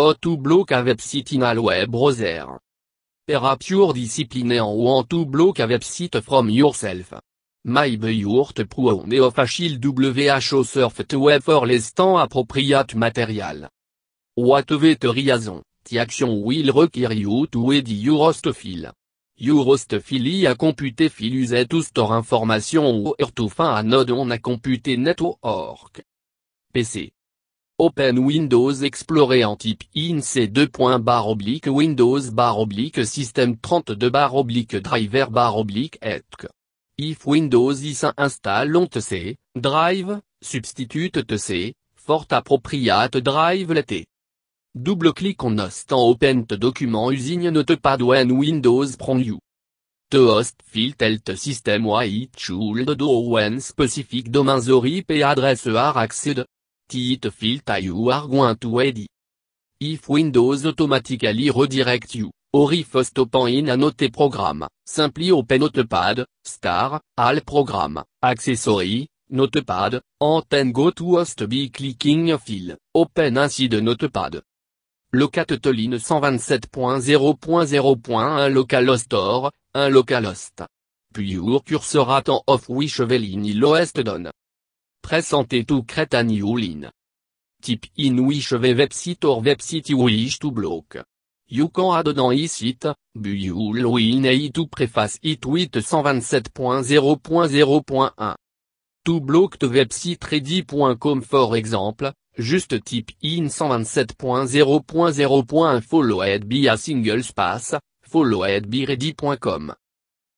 O to block a site in web browser. Perhaps pure discipline en one to block a site from yourself. Mybe be your the of a surf to web for l'instant appropriate material. What the reason, the action will require you to edit your host file. Your host a computé file use to store information or to fin a node on a computé network. PC Open Windows Explorer en type INC 2. barre oblique Windows barre oblique System 32 bar oblique Driver barre oblique ETC. If Windows is install TC Drive, substitute tc, fort appropriate Drive l'été. Double-clic on host en open te document usine notepad when Windows prend you. The host te system white should do when specific domains or IP address are accéd you are going If Windows automatically redirect you, or if open in another program, simply open Notepad, star, all program, accessory, Notepad, and then go to host be clicking file, open ainsi de Notepad. toline 127.0.0.1 Local or, un Localhost. Puis your cursor at off which il lowest donne pressante tout newlin Type in which website or website you wish to block. You can add an e-site, but you will need to preface it with 127.0.0.1. To block the website ready.com for example, just type in 127.0.0.1 followed by a single space, followed by ready.com.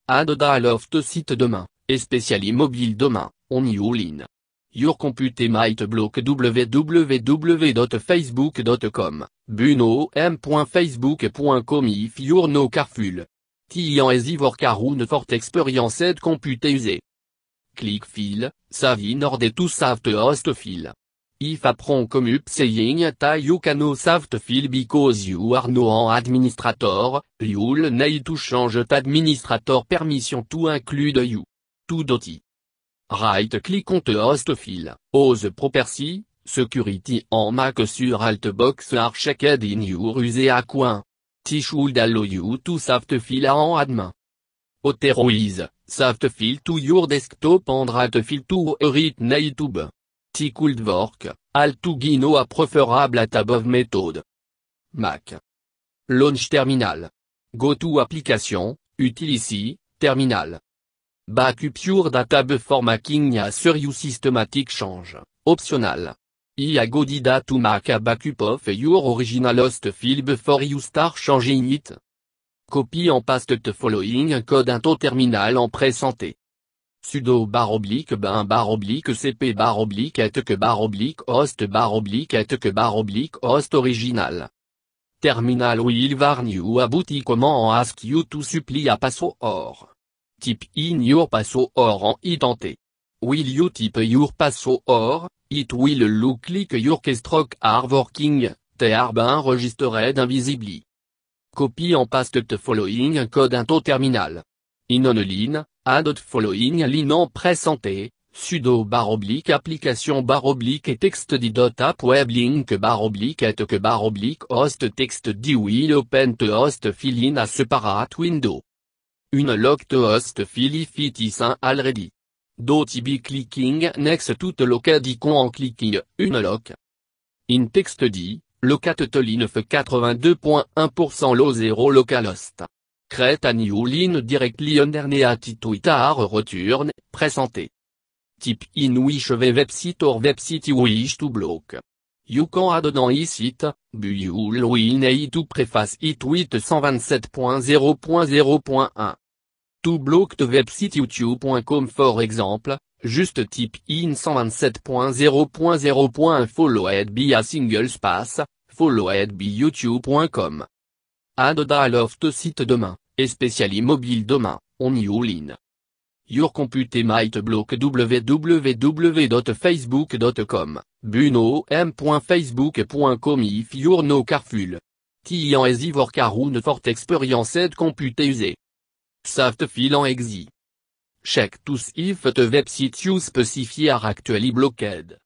Add lot of the site demain, et spécial immobile demain, on you line. Your computer might block www.facebook.com, buno m.facebook.com if you're no careful. Tian is zivor forte expérience experienced computer use. Click file, savin or de to host file. If apron commup saying ta you save the file because you are no an administrator, you'll need to change administrator permission to include you. Tout doti. Right-click on the host file, ose property, security en Mac sur Altbox are checked in your user coin. T should allow you to soft file en admin. is soft file to your desktop and right file to read native. T could work, alt to guino a preferable at above method. Mac. Launch terminal. Go to application, utility, terminal. Backup your data before making a serious systematic change, optional. I godida good to make a backup of your original host field before you start changing it. Copy and paste the following code into terminal en pressanté. Sudo bar oblique bin bar oblique cp bar oblique et que bar oblique host bar oblique et que bar oblique host original. Terminal will warn you about comment en ask you to supply a password. Type in your or en identé. Will you type your password, it will look like your keystroke are working, they arbin registered invisibly. Copy and paste the following code into terminal. In online, line, add the following line en press sudo bar oblique application bar oblique et texte dit dot app web link bar oblique et que bar oblique host text di will open to host fill in a separate window. Une lock host philippe is already. Doti be clicking next to the icon en clicking une lock. In text locate locat fait 82.1% low 0 localhost. Create a new line directly underneath Twitter return, pressanté. Type in which website or website you wish to block. You can add on e-site, but you will it to preface it with 127.0.0.1. To block the website youtube.com for example, just type in 127.0.0.1 followed by a single space, followed by youtube.com. Add all of the site demain, especially mobile demain, on you Your computer might block www.facebook.com, buno if you're no careful. Tian is your carun fort est computer use. Saft en exi. Check tous if the website you specify are actually blocked.